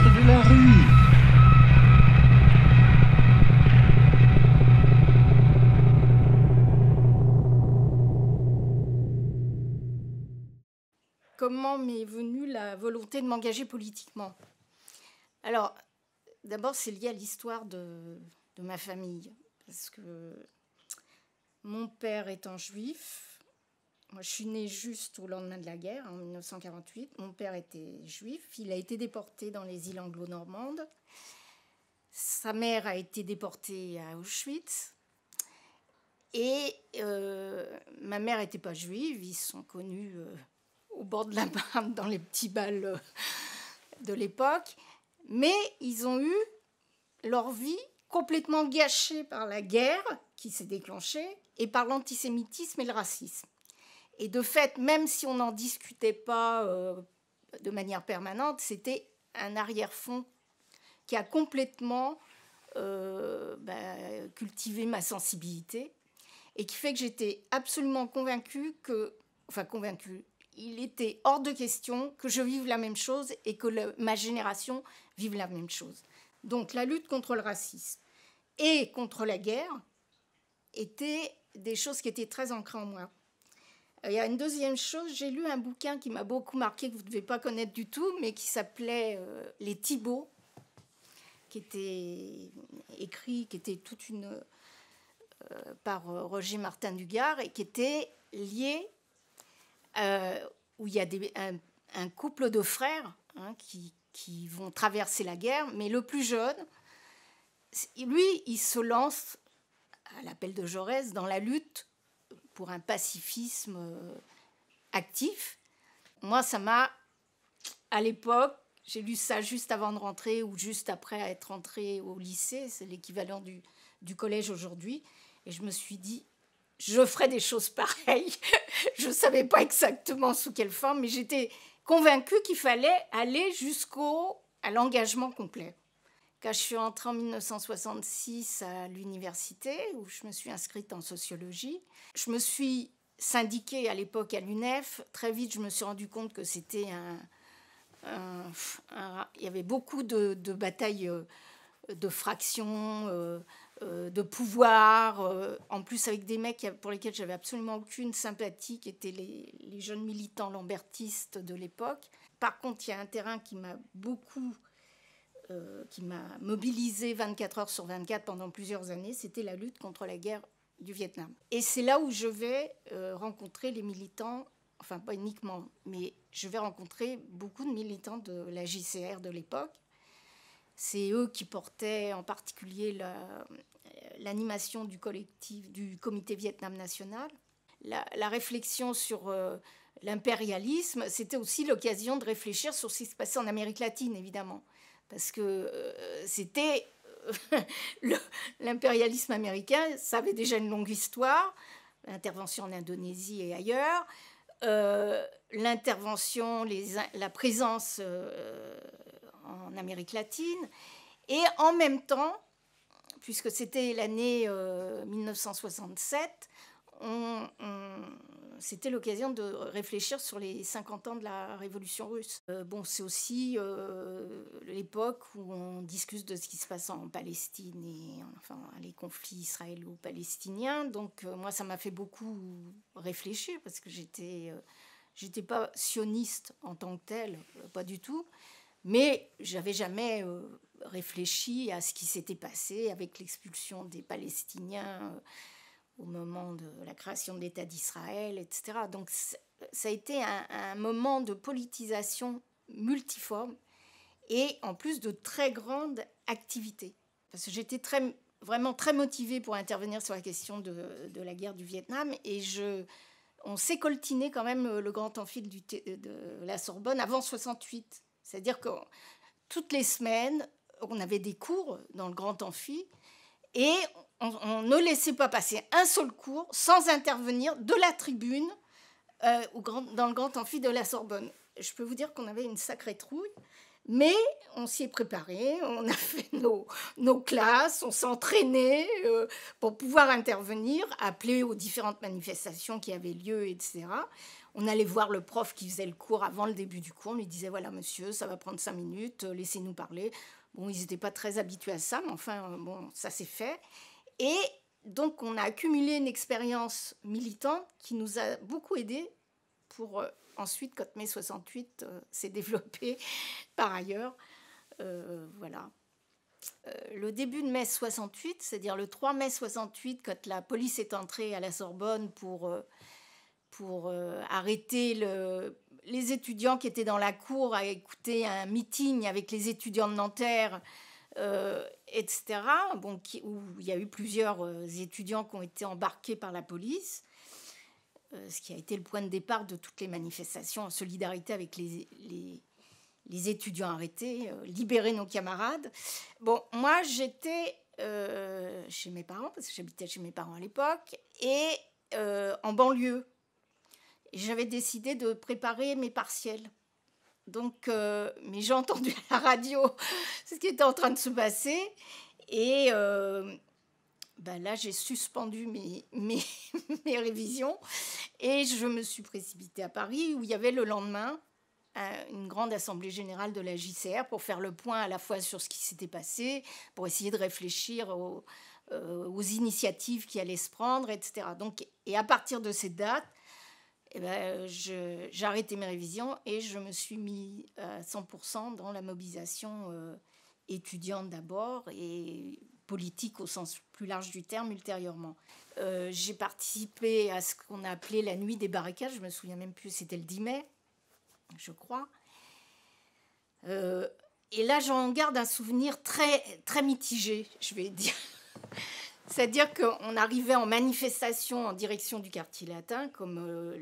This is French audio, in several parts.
de la rue. comment m'est venue la volonté de m'engager politiquement Alors, d'abord, c'est lié à l'histoire de, ma famille, parce que mon père étant juif, moi, je suis née juste au lendemain de la guerre, en 1948. Mon père était juif. Il a été déporté dans les îles anglo-normandes. Sa mère a été déportée à Auschwitz. Et euh, ma mère n'était pas juive. Ils sont connus euh, au bord de la barbe, dans les petits bals euh, de l'époque. Mais ils ont eu leur vie complètement gâchée par la guerre qui s'est déclenchée et par l'antisémitisme et le racisme. Et de fait, même si on n'en discutait pas euh, de manière permanente, c'était un arrière-fond qui a complètement euh, bah, cultivé ma sensibilité et qui fait que j'étais absolument convaincue que, enfin convaincue, il était hors de question que je vive la même chose et que ma génération vive la même chose. Donc la lutte contre le racisme et contre la guerre étaient des choses qui étaient très ancrées en moi. Euh, il y a une deuxième chose, j'ai lu un bouquin qui m'a beaucoup marqué, que vous ne devez pas connaître du tout, mais qui s'appelait euh, Les Thibauts, qui était écrit, qui était toute une. Euh, par Roger Martin Dugard, et qui était lié, où il y a un, couple de frères hein, qui, qui vont traverser la guerre, mais le plus jeune, lui, il se lance à l'appel de Jaurès dans la lutte pour un pacifisme euh, actif. Moi, ça m'a, à l'époque, j'ai lu ça juste avant de rentrer ou juste après être rentré au lycée, c'est l'équivalent du, collège aujourd'hui, et je me suis dit, je ferai des choses pareilles. je ne savais pas exactement sous quelle forme, mais j'étais convaincue qu'il fallait aller jusqu'au à l'engagement complet. Quand je suis entrée en 1966 à l'université, où je me suis inscrite en sociologie, je me suis syndiquée à l'époque à l'UNEF. Très vite, je me suis rendu compte que c'était un, Il y avait beaucoup de, batailles euh, de fractions, euh, euh, de pouvoir, en plus avec des mecs pour lesquels j'avais absolument aucune sympathie, qui étaient les, les jeunes militants lambertistes de l'époque. Par contre, il y a un terrain qui m'a beaucoup euh, qui m'a mobilisée 24 heures sur 24 pendant plusieurs années, c'était la lutte contre la guerre du Vietnam. Et c'est là où je vais euh, rencontrer les militants, enfin pas uniquement, mais je vais rencontrer beaucoup de militants de la JCR de l'époque. C'est eux qui portaient en particulier euh, l'animation du collectif, du comité Vietnam national. La, réflexion sur l'impérialisme, c'était aussi l'occasion de réfléchir sur ce qui se passait en Amérique latine, évidemment parce que euh, c'était euh, l'impérialisme américain, ça avait déjà une longue histoire, l'intervention en Indonésie et ailleurs, euh, l'intervention, la présence en Amérique latine, et en même temps, puisque c'était l'année 1967, c'était l'occasion de réfléchir sur les 50 ans de la révolution russe. Euh, bon, c'est aussi euh, l'époque où on discute de ce qui se passe en Palestine et enfin les conflits israélo-palestiniens. Donc euh, moi, ça m'a fait beaucoup réfléchir parce que j'étais, j'étais pas sioniste en tant que tel, pas du tout, mais j'avais jamais réfléchi à ce qui s'était passé avec l'expulsion des Palestiniens au moment de la création de l'État d'Israël, etc. Donc ça a été un, moment de politisation multiforme et en plus de très grande activité. Parce que j'étais très, vraiment très motivée pour intervenir sur la question de, la guerre du Vietnam et je, on s'est coltiné quand même euh, le grand amphithéâtre du, euh, de la Sorbonne avant 68. C'est-à-dire que toutes les semaines, on avait des cours dans le grand amphi et on, ne laissait pas passer un seul cours sans intervenir de la tribune euh, dans le grand amphi de la Sorbonne. Je peux vous dire qu'on avait une sacrée trouille, mais on s'y est préparé, on a fait nos, classes, on s'est entraîné euh, pour pouvoir intervenir, appeler aux différentes manifestations qui avaient lieu, etc. On allait voir le prof qui faisait le cours avant le début du cours, on lui disait voilà monsieur, ça va prendre cinq minutes, euh, laissez-nous parler. Bon, ils n'étaient pas très habitués à ça, mais enfin, bon, ça s'est fait. Et donc, on a accumulé une expérience militante qui nous a beaucoup aidés pour euh, ensuite, quand mai 68 euh, s'est développé par ailleurs. Euh, voilà. le début de mai 68, c'est-à-dire le 3 mai 68, quand la police est entrée à la Sorbonne pour, pour arrêter les étudiants qui étaient dans la cour à écouter un meeting avec les étudiants de Nanterre euh, etc. Bon, où il y a eu plusieurs euh, étudiants qui ont été embarqués par la police, euh, ce qui a été le point de départ de toutes les manifestations en solidarité avec les, les, étudiants arrêtés, libérer nos camarades. Bon, moi j'étais chez mes parents, parce que j'habitais chez mes parents à l'époque, et en banlieue. J'avais décidé de préparer mes partiels donc, euh, mais j'ai entendu à la radio ce qui était en train de se passer. Et euh, ben là, j'ai suspendu mes, révisions. Et je me suis précipitée à Paris, où il y avait le lendemain euh, une grande assemblée générale de la JCR pour faire le point à la fois sur ce qui s'était passé, pour essayer de réfléchir aux, aux initiatives qui allaient se prendre, etc. Donc, et à partir de cette date, eh ben, euh, j'ai arrêté mes révisions et je me suis mis à euh, 100% dans la mobilisation euh, étudiante d'abord et politique au sens plus large du terme ultérieurement. j'ai participé à ce qu'on a appelé la nuit des barricades, je me souviens même plus, c'était le 10 mai, je crois. et là, j'en garde un souvenir très, très mitigé, je vais dire. C'est-à-dire qu'on arrivait en manifestation en direction du quartier latin, comme euh,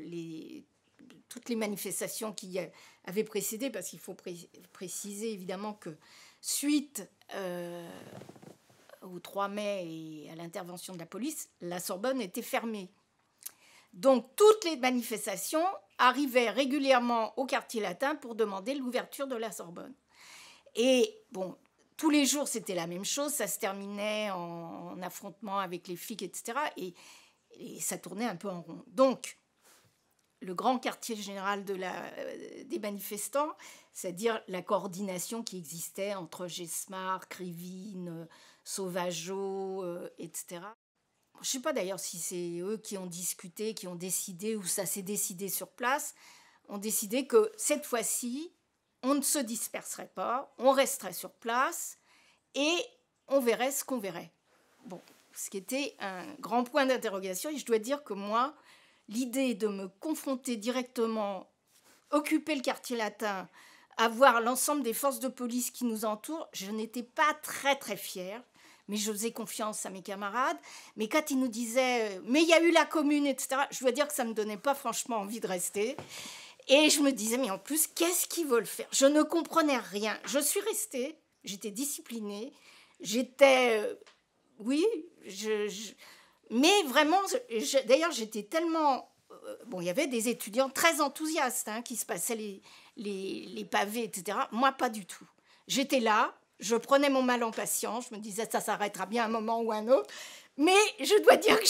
toutes les manifestations qui avaient précédé, parce qu'il faut préciser évidemment que suite euh, au 3 mai et à l'intervention de la police, la Sorbonne était fermée. Donc toutes les manifestations arrivaient régulièrement au quartier latin pour demander l'ouverture de la Sorbonne. Et bon, tous les jours, c'était la même chose. Ça se terminait en, affrontement avec les flics, etc. Et, ça tournait un peu en rond. Donc, le grand quartier général euh, des manifestants, c'est-à-dire la coordination qui existait entre Gesmar, Crivine, euh, Sauvageau, euh, etc. Je ne sais pas d'ailleurs si c'est eux qui ont discuté, qui ont décidé, ou ça s'est décidé sur place, ont décidé que cette fois-ci, on ne se disperserait pas, on resterait sur place et on verrait ce qu'on verrait. Bon, ce qui était un grand point d'interrogation et je dois dire que moi, l'idée de me confronter directement, occuper le quartier latin, avoir l'ensemble des forces de police qui nous entourent, je n'étais pas très très fière, mais je faisais confiance à mes camarades. Mais quand ils nous disaient, euh, mais il y a eu la commune, etc., je dois dire que ça ne me donnait pas franchement envie de rester. Et je me disais, mais en plus, qu'est-ce qu'ils veulent faire Je ne comprenais rien. Je suis restée, j'étais disciplinée, j'étais... Euh, oui, mais vraiment, d'ailleurs, j'étais tellement... Euh, bon, il y avait des étudiants très enthousiastes hein, qui se passaient les, les, les pavés, etc. Moi, pas du tout. J'étais là, je prenais mon mal en patience, je me disais, ça s'arrêtera bien un moment ou un autre. Mais je dois dire que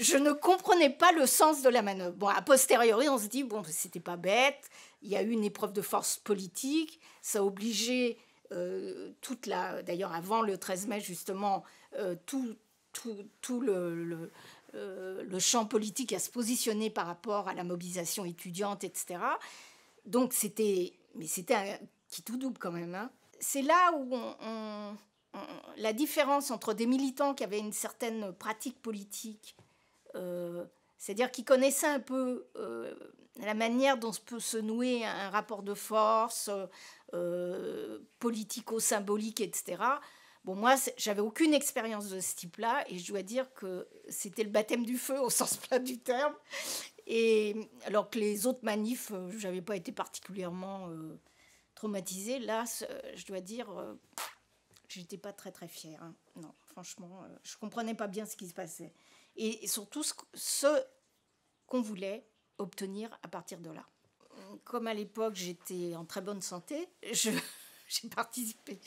je, ne comprenais pas le sens de la manœuvre. Bon, a posteriori, on se dit, bon, c'était pas bête, il y a eu une épreuve de force politique, ça a obligé euh, toute la. D'ailleurs, avant le 13 mai, justement, euh, tout, tout, tout le, euh, le, champ politique à se positionner par rapport à la mobilisation étudiante, etc. Donc, c'était. Mais c'était un qui tout double quand même. Hein. C'est là où on la différence entre des militants qui avaient une certaine pratique politique, euh, c'est-à-dire qui connaissaient un peu euh, la manière dont se peut se nouer un rapport de force euh, politico-symbolique, etc. Bon, moi, j'avais aucune expérience de ce type-là, et je dois dire que c'était le baptême du feu au sens plein du terme. Et alors que les autres manifs, j'avais pas été particulièrement traumatisée. Là, je dois dire j'étais pas très très fière. Hein. Non, franchement, euh, je comprenais pas bien ce qui se passait. Et, surtout ce, qu'on voulait obtenir à partir de là. Comme à l'époque, j'étais en très bonne santé, j'ai participé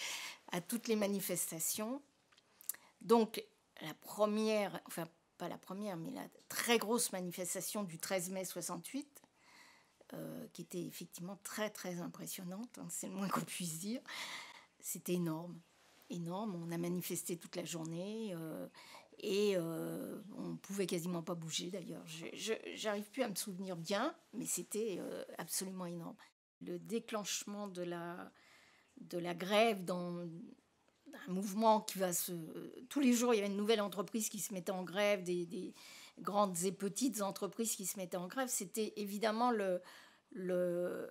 à toutes les manifestations. Donc, la première, enfin, pas la première, mais la très grosse manifestation du 13 mai 68, euh, qui était effectivement très, très impressionnante, hein, c'est le moins qu'on puisse dire, c'était énorme énorme. On a manifesté toute la journée euh, et on euh, on pouvait quasiment pas bouger d'ailleurs. J'arrive plus à me souvenir bien, mais c'était euh, absolument énorme. Le déclenchement de la, de la grève dans un mouvement qui va se... Tous les jours, il y avait une nouvelle entreprise qui se mettait en grève, des, grandes et petites entreprises qui se mettaient en grève. C'était évidemment le, le,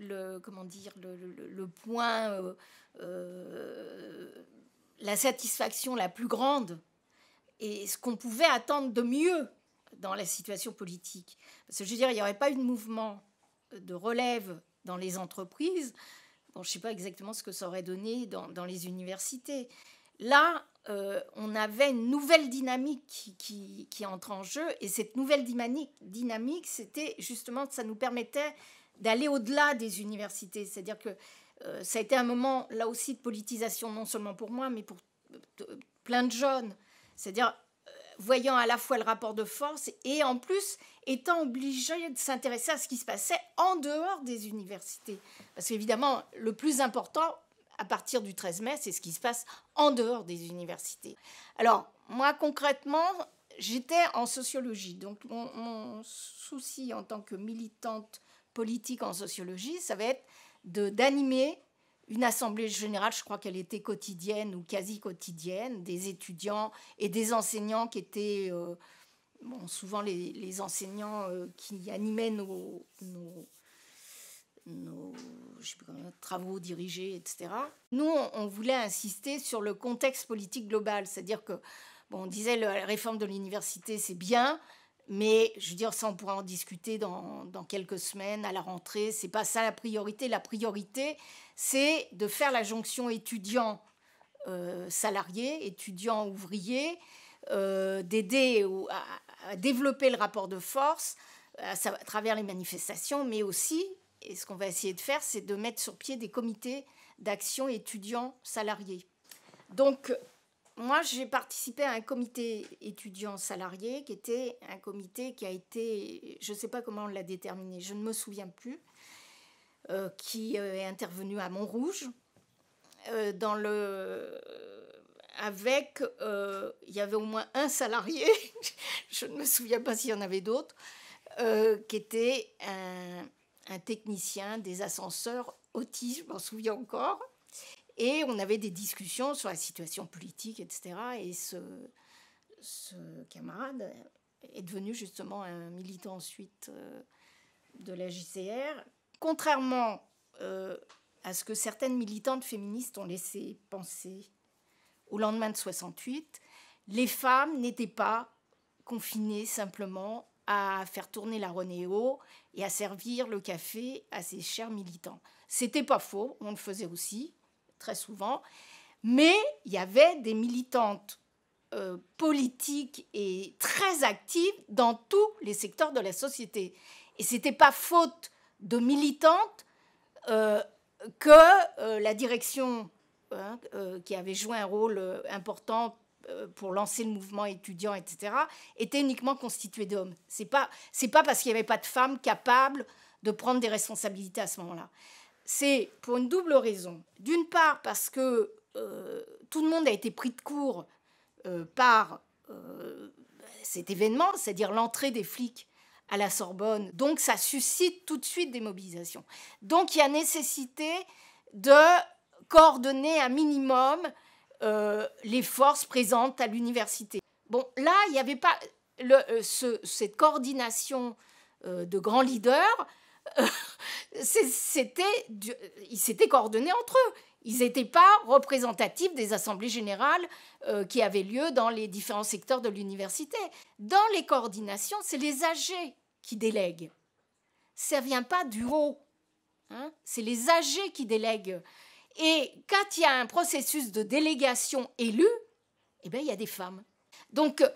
le, comment dire, le, point, euh, euh, la satisfaction la plus grande et ce qu'on pouvait attendre de mieux dans la situation politique. Parce que je veux dire, il n'y aurait pas eu de mouvement de relève dans les entreprises. Bon, je ne sais pas exactement ce que ça aurait donné dans, les universités. Là, euh, on avait une nouvelle dynamique qui, entre en jeu. Et cette nouvelle dynamique, dynamique c'était justement, ça nous permettait d'aller au-delà des universités. C'est-à-dire que euh, ça a été un moment, là aussi, de politisation, non seulement pour moi, mais pour euh, plein de jeunes. C'est-à-dire, euh, voyant à la fois le rapport de force et en plus étant obligé de s'intéresser à ce qui se passait en dehors des universités. Parce qu'évidemment, le plus important, à partir du 13 mai, c'est ce qui se passe en dehors des universités. Alors, moi, concrètement, j'étais en sociologie. Donc, mon souci en tant que militante politique en sociologie, ça va être d'animer une assemblée générale, je crois qu'elle était quotidienne ou quasi quotidienne, des étudiants et des enseignants qui étaient euh, souvent les, enseignants euh, qui animaient nos, travaux dirigés, etc. Nous, on, voulait insister sur le contexte politique global, c'est-à-dire que, bon, on disait la réforme de l'université, c'est bien, mais je veux dire, ça, on pourra en discuter dans, quelques semaines, à la rentrée. C'est pas ça la priorité. La priorité, c'est de faire la jonction étudiant-salarié, euh, étudiant-ouvrier, euh, d'aider à, à, développer le rapport de force à, à, travers les manifestations, mais aussi, et ce qu'on va essayer de faire, c'est de mettre sur pied des comités d'action étudiants-salariés. Donc, moi, j'ai participé à un comité étudiant salarié qui était un comité qui a été, je ne sais pas comment on l'a déterminé, je ne me souviens plus, euh, qui euh, est intervenu à Montrouge. Euh, dans le, avec, il y avait au moins un salarié, je ne me souviens pas s'il y en avait d'autres, qui était un, technicien des ascenseurs autistes, je m'en souviens encore et on avait des discussions sur la situation politique, etc. Et ce, camarade est devenu justement un militant ensuite euh, de la JCR. Contrairement euh, à ce que certaines militantes féministes ont laissé penser au lendemain de 68, les femmes n'étaient pas confinées simplement à faire tourner la Renéo et à servir le café à ses chers militants. C'était pas faux, on le faisait aussi, très souvent. Mais il y avait des militantes euh, politiques et très actives dans tous les secteurs de la société. Et c'était pas faute de militantes euh, que euh, la direction, hein, qui avait joué un rôle important pour lancer le mouvement étudiant, etc., était uniquement constituée d'hommes. C'est n'est pas, pas parce qu'il n'y avait pas de femmes capables de prendre des responsabilités à ce moment-là c'est pour une double raison. D'une part, parce que euh, tout le monde a été pris de court euh, par euh, cet événement, c'est-à-dire l'entrée des flics à la Sorbonne. Donc ça suscite tout de suite des mobilisations. Donc il y a nécessité de coordonner un minimum les forces présentes à l'université. Bon, là, il n'y avait pas cette coordination de grands leaders euh, c'était, ils s'étaient coordonnés entre eux. Ils n'étaient pas représentatifs des assemblées générales euh, qui avaient lieu dans les différents secteurs de l'université. Dans les coordinations, c'est les âgés qui délèguent. Ça ne vient pas du haut. Hein. c'est les âgés qui délèguent. Et quand il y a un processus de délégation élu, eh bien, il y a des femmes. Donc, euh,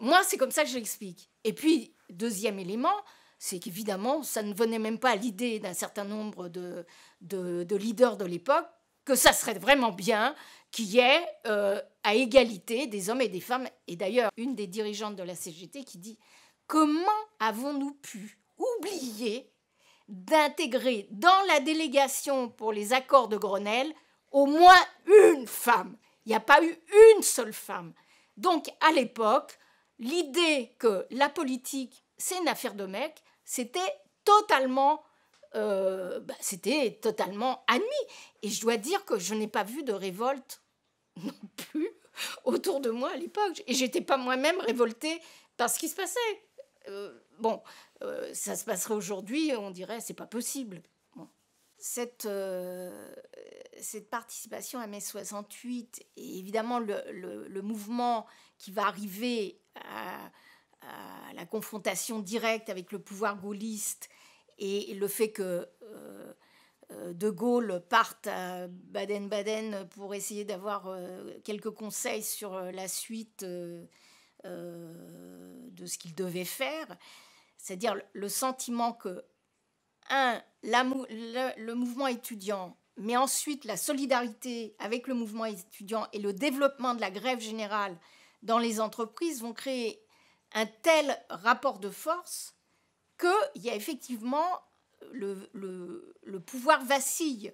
moi, c'est comme ça que je l'explique. Et puis, deuxième élément, c'est qu'évidemment, ça ne venait même pas à l'idée d'un certain nombre de, de, leaders de l'époque que ça serait vraiment bien qu'il y ait euh, à égalité des hommes et des femmes. Et d'ailleurs, une des dirigeantes de la CGT qui dit Comment avons-nous pu oublier d'intégrer dans la délégation pour les accords de Grenelle au moins une femme Il n'y a pas eu une seule femme. Donc, à l'époque, l'idée que la politique, c'est une affaire de mecs, c'était totalement, euh, bah, c'était totalement admis. Et je dois dire que je n'ai pas vu de révolte non plus autour de moi à l'époque. Et j'étais pas moi-même révoltée par ce qui se passait. Euh, bon, euh, ça se passerait aujourd'hui, on dirait c'est pas possible. Cette, cette participation à mai 68 et évidemment le, le, le mouvement qui va arriver à, euh, la confrontation directe avec le pouvoir gaulliste et le fait que euh, euh, de Gaulle parte à Baden-Baden pour essayer d'avoir quelques conseils sur la suite de ce qu'il devait faire, c'est-à-dire le sentiment que, un, le, le, mouvement étudiant, mais ensuite la solidarité avec le mouvement étudiant et le développement de la grève générale dans les entreprises vont créer un tel rapport de force qu'il y a effectivement le, pouvoir vacille.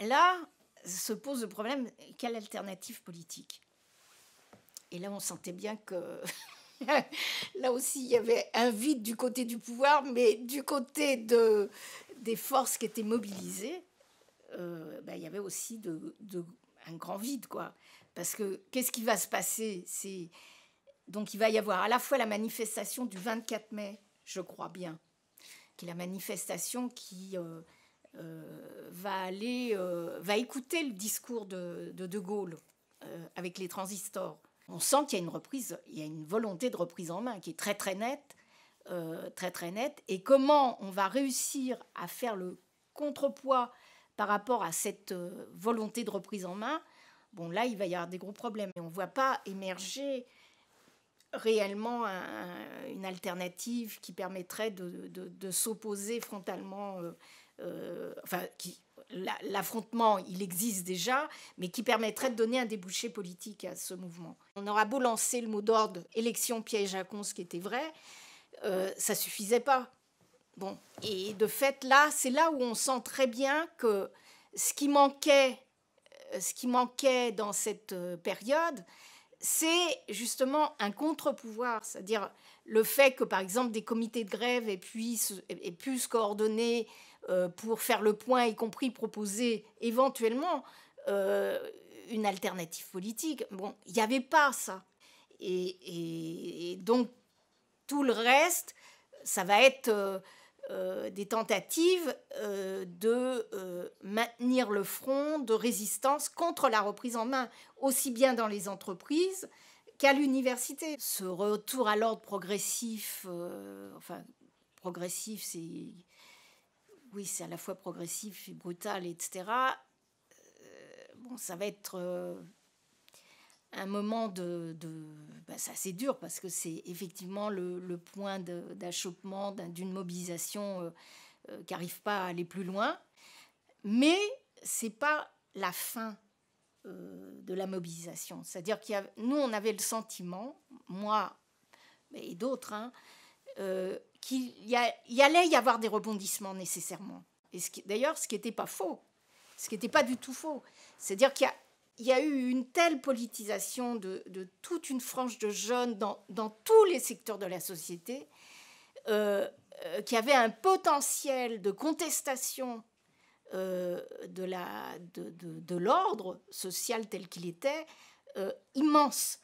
Là se pose le problème, quelle alternative politique Et là, on sentait bien que là aussi, il y avait un vide du côté du pouvoir, mais du côté de, des forces qui étaient mobilisées, euh, ben, il y avait aussi de, un grand vide. quoi. Parce que qu'est-ce qui va se passer C'est donc il va y avoir à la fois la manifestation du 24 mai, je crois bien, qui est la manifestation qui euh, euh, va aller, euh, va écouter le discours de De, Gaulle avec les transistors. On sent qu'il y a une reprise, il y a une volonté de reprise en main qui est très très nette, très très nette. Et comment on va réussir à faire le contrepoids par rapport à cette volonté de reprise en main Bon, là, il va y avoir des gros problèmes. Et on ne voit pas émerger réellement une alternative qui permettrait de, s'opposer frontalement, euh, euh, enfin, l'affrontement, il existe déjà, mais qui permettrait de donner un débouché politique à ce mouvement. On aura beau lancer le mot d'ordre élection piège à con, ce qui était vrai, euh, ça suffisait pas. Bon, et de fait, là, c'est là où on sent très bien que ce qui manquait, ce qui manquait dans cette euh, période, c'est justement un contre-pouvoir, c'est-à-dire le fait que, par exemple, des comités de grève aient pu, se coordonner euh, pour faire le point, y compris proposer éventuellement euh, une alternative politique. Bon, il n'y avait pas ça. Et, donc, tout le reste, ça va être... Euh, euh, des tentatives euh, de euh, maintenir le front de résistance contre la reprise en main, aussi bien dans les entreprises qu'à l'université. Ce retour à l'ordre progressif, enfin progressif, c'est oui, c'est à la fois progressif et brutal, etc. bon, ça va être un moment de... de ben ça c'est dur parce que c'est effectivement le, le point d'achoppement d'une mobilisation euh, euh, qui n'arrive pas à aller plus loin. Mais c'est pas la fin euh, de la mobilisation. C'est-à-dire qu'il nous, on avait le sentiment, moi et d'autres, hein, qu'il y, allait y avoir des rebondissements nécessairement. Et d'ailleurs, ce qui n'était pas faux, ce qui n'était pas du tout faux. C'est-à-dire qu'il y a il y a eu une telle politisation de, toute une frange de jeunes dans, tous les secteurs de la société euh, euh, qui avait un potentiel de contestation euh, de l'ordre social tel qu'il était immense.